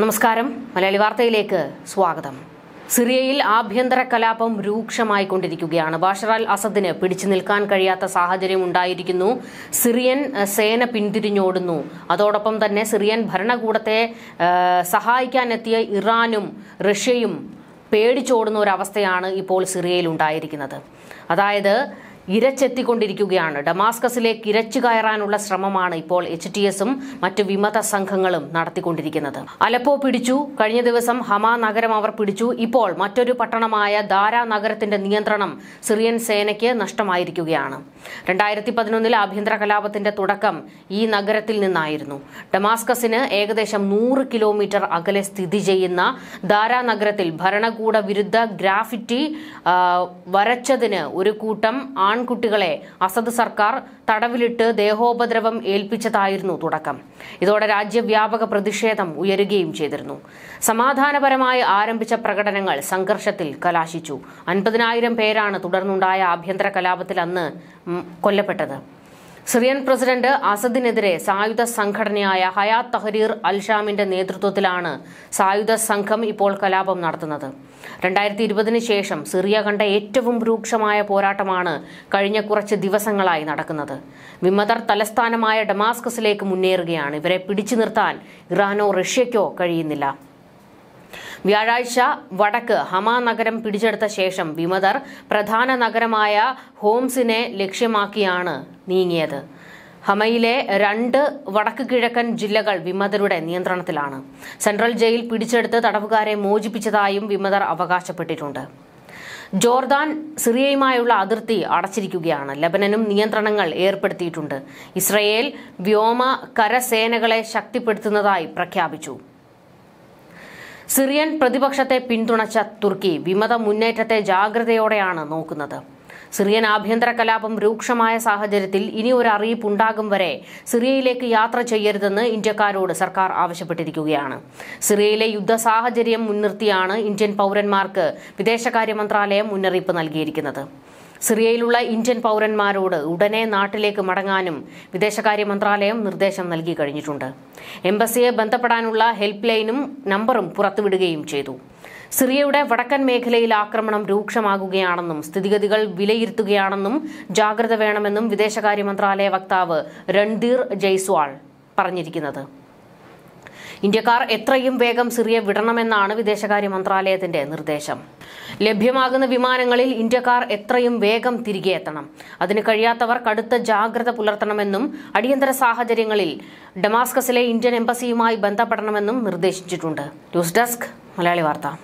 നമസ്കാരം മലയാളി വാർത്തയിലേക്ക് സ്വാഗതം സിറിയയിൽ ആഭ്യന്തര കലാപം രൂക്ഷമായി കൊണ്ടിരിക്കുകയാണ് ബാഷർ അസദിന് പിടിച്ചു നിൽക്കാൻ കഴിയാത്ത സാഹചര്യം ഉണ്ടായിരിക്കുന്നു സിറിയൻ സേന പിന്തിരിഞ്ഞോടുന്നു അതോടൊപ്പം തന്നെ സിറിയൻ ഭരണകൂടത്തെ സഹായിക്കാനെത്തിയ ഇറാനും റഷ്യയും പേടിച്ചോടുന്ന ഒരവസ്ഥയാണ് ഇപ്പോൾ സിറിയയിൽ ഉണ്ടായിരിക്കുന്നത് അതായത് ഇരച്ചെത്തിക്കൊണ്ടിരിക്കുകയാണ് ഡമാസ്കസിലേക്ക് ഇരച്ചു കയറാനുള്ള ശ്രമമാണ് ഇപ്പോൾ എച്ച് ടി എസും മറ്റ് വിമത സംഘങ്ങളും നടത്തിക്കൊണ്ടിരിക്കുന്നത് അലപ്പോ പിടിച്ചു കഴിഞ്ഞ ദിവസം ഹമാ നഗരം അവർ പിടിച്ചു ഇപ്പോൾ മറ്റൊരു പട്ടണമായ ദാര നഗരത്തിന്റെ നിയന്ത്രണം സിറിയൻ സേനയ്ക്ക് നഷ്ടമായിരിക്കുകയാണ് രണ്ടായിരത്തി പതിനൊന്നിലെ ആഭ്യന്തര കലാപത്തിന്റെ തുടക്കം ഈ നഗരത്തിൽ നിന്നായിരുന്നു ഡമാസ്കസിന് ഏകദേശം നൂറ് കിലോമീറ്റർ അകലെ സ്ഥിതി ചെയ്യുന്ന ദാര നഗരത്തിൽ ഭരണകൂട വിരുദ്ധ ഗ്രാഫിറ്റി വരച്ചതിന് ഒരു കൂട്ടം ആൺ ആൺകുട്ടികളെ അസദ് സർക്കാർ തടവിലിട്ട് ദേഹോപദ്രവം ഏൽപ്പിച്ചതായിരുന്നു തുടക്കം ഇതോടെ രാജ്യവ്യാപക പ്രതിഷേധം ഉയരുകയും ചെയ്തിരുന്നു സമാധാനപരമായി ആരംഭിച്ച പ്രകടനങ്ങൾ സംഘർഷത്തിൽ കലാശിച്ചു അൻപതിനായിരം പേരാണ് തുടർന്നുണ്ടായ ആഭ്യന്തര കലാപത്തിൽ അന്ന് കൊല്ലപ്പെട്ടത് സിറിയൻ പ്രസിഡന്റ് അസദിനെതിരെ സായുധ സംഘടനയായ ഹയാ തഹരീർ അൽഷാമിന്റെ നേതൃത്വത്തിലാണ് സായുധ സംഘം ഇപ്പോൾ കലാപം നടത്തുന്നത് രണ്ടായിരത്തി ഇരുപതിന് ശേഷം സിറിയ കണ്ട ഏറ്റവും രൂക്ഷമായ പോരാട്ടമാണ് കഴിഞ്ഞ കുറച്ച് ദിവസങ്ങളായി നടക്കുന്നത് വിമതർ തലസ്ഥാനമായ ഡമാസ്കസിലേക്ക് മുന്നേറുകയാണ് ഇവരെ പിടിച്ചു നിർത്താൻ ഇറാനോ റഷ്യയ്ക്കോ കഴിയുന്നില്ല വ്യാഴാഴ്ച വടക്ക് ഹമാ നഗരം പിടിച്ചെടുത്ത ശേഷം വിമതർ പ്രധാന നഗരമായ ഹോംസിനെ ലക്ഷ്യമാക്കിയാണ് നീങ്ങിയത് ഹമയിലെ രണ്ട് വടക്ക് കിഴക്കൻ ജില്ലകൾ വിമതരുടെ നിയന്ത്രണത്തിലാണ് സെൻട്രൽ ജയിൽ പിടിച്ചെടുത്ത് തടവുകാരെ മോചിപ്പിച്ചതായും വിമതർ അവകാശപ്പെട്ടിട്ടുണ്ട് ജോർദാൻ സിറിയയുമായുള്ള അതിർത്തി അടച്ചിരിക്കുകയാണ് ലബനനും നിയന്ത്രണങ്ങൾ ഏർപ്പെടുത്തിയിട്ടുണ്ട് ഇസ്രയേൽ വ്യോമ കരസേനകളെ ശക്തിപ്പെടുത്തുന്നതായി പ്രഖ്യാപിച്ചു സിറിയൻ പ്രതിപക്ഷത്തെ പിന്തുണച്ച തുർക്കി വിമത മുന്നേറ്റത്തെ ജാഗ്രതയോടെയാണ് നോക്കുന്നത് സിറിയൻ ആഭ്യന്തര കലാപം രൂക്ഷമായ സാഹചര്യത്തിൽ ഇനി ഒരു അറിയിപ്പ് ഉണ്ടാകും വരെ സിറിയയിലേക്ക് യാത്ര ചെയ്യരുതെന്ന് ഇന്ത്യക്കാരോട് സർക്കാർ ആവശ്യപ്പെട്ടിരിക്കുകയാണ് സിറിയയിലെ യുദ്ധ സാഹചര്യം മുൻനിർത്തിയാണ് ഇന്ത്യൻ പൌരന്മാർക്ക് വിദേശകാര്യ മന്ത്രാലയം മുന്നറിയിപ്പ് നൽകിയിരിക്കുന്നത് സിറിയയിലുള്ള ഇന്ത്യൻ പൗരന്മാരോട് ഉടനെ നാട്ടിലേക്ക് മടങ്ങാനും വിദേശകാര്യ മന്ത്രാലയം നിർദ്ദേശം നൽകി കഴിഞ്ഞിട്ടുണ്ട് എംബസിയെ ബന്ധപ്പെടാനുള്ള ഹെൽപ്പ് ലൈനും നമ്പറും പുറത്തുവിടുകയും ചെയ്തു സിറിയയുടെ വടക്കൻ മേഖലയിൽ ആക്രമണം രൂക്ഷമാകുകയാണെന്നും സ്ഥിതിഗതികൾ വിലയിരുത്തുകയാണെന്നും ജാഗ്രത വേണമെന്നും വിദേശകാര്യ മന്ത്രാലയ വക്താവ് രൺധീർ ജയ്സ്വാൾ പറഞ്ഞിരിക്കുന്നത് ഇന്ത്യക്കാർ എത്രയും വേഗം സിറിയ വിടണമെന്നാണ് വിദേശകാര്യ മന്ത്രാലയത്തിന്റെ നിർദ്ദേശം ലഭ്യമാകുന്ന വിമാനങ്ങളിൽ ഇന്ത്യക്കാർ എത്രയും വേഗം തിരികെ എത്തണം അതിന് കഴിയാത്തവർ കടുത്ത ജാഗ്രത പുലർത്തണമെന്നും അടിയന്തര സാഹചര്യങ്ങളിൽ ഡെമാസ്കസിലെ ഇന്ത്യൻ എംബസിയുമായി ബന്ധപ്പെടണമെന്നും നിർദ്ദേശിച്ചിട്ടുണ്ട് ന്യൂസ് ഡെസ്ക് മലയാളി വാർത്ത